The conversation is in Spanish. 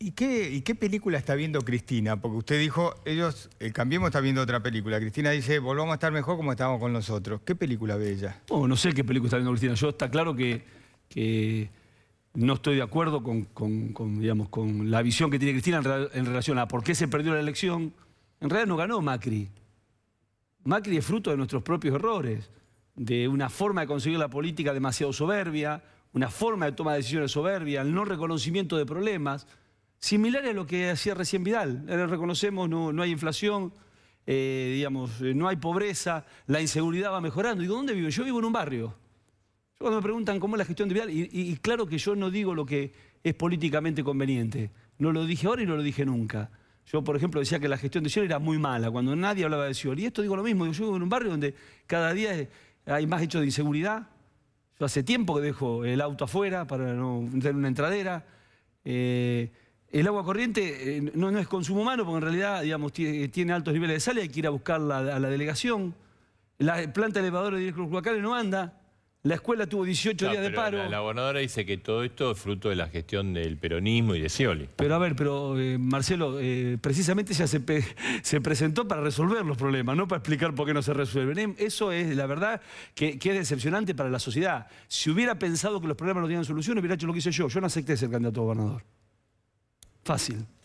¿Y, qué, película está viendo Cristina? Porque usted dijo, ellos, eh, Cambiemos está viendo otra película. Cristina dice, volvamos a estar mejor como estábamos con nosotros. ¿Qué película ve ella? Oh, no sé qué película está viendo Cristina. Yo está claro que, no estoy de acuerdo con, la visión que tiene Cristina en, en relación a por qué se perdió la elección. En realidad no ganó Macri. Macri es fruto de nuestros propios errores, de una forma de conseguir la política demasiado soberbia, una forma de toma de decisiones soberbia, el no reconocimiento de problemas, similar a lo que hacía recién Vidal. Eh, reconocemos, no, no hay inflación, eh, digamos, eh, no hay pobreza, la inseguridad va mejorando. ¿Y ¿dónde vivo? Yo vivo en un barrio. Yo cuando me preguntan cómo es la gestión de Vidal, y, claro que yo no digo lo que es políticamente conveniente. No lo dije ahora y no lo dije nunca. Yo, por ejemplo, decía que la gestión de Vidal era muy mala, cuando nadie hablaba de eso Y esto digo lo mismo, yo vivo en un barrio donde cada día hay más hechos de inseguridad, yo hace tiempo que dejo el auto afuera para no tener una entradera. Eh, el agua corriente eh, no, no, es consumo humano porque en realidad digamos, tiene altos niveles de sal y hay que ir a buscarla a la delegación. La planta elevadora de hidrocarburos no anda. La escuela tuvo 18 días de paro. La, gobernadora dice que todo esto es fruto de la gestión del peronismo y de Scioli. Pero a ver, pero eh, Marcelo, eh, precisamente ya se, presentó para resolver los problemas, no para explicar por qué no se resuelven. Em, eso es, la verdad, que, que es decepcionante para la sociedad. Si hubiera pensado que los problemas no tenían solución, hubiera hecho lo que hice yo. Yo no acepté ser candidato a gobernador. Fácil.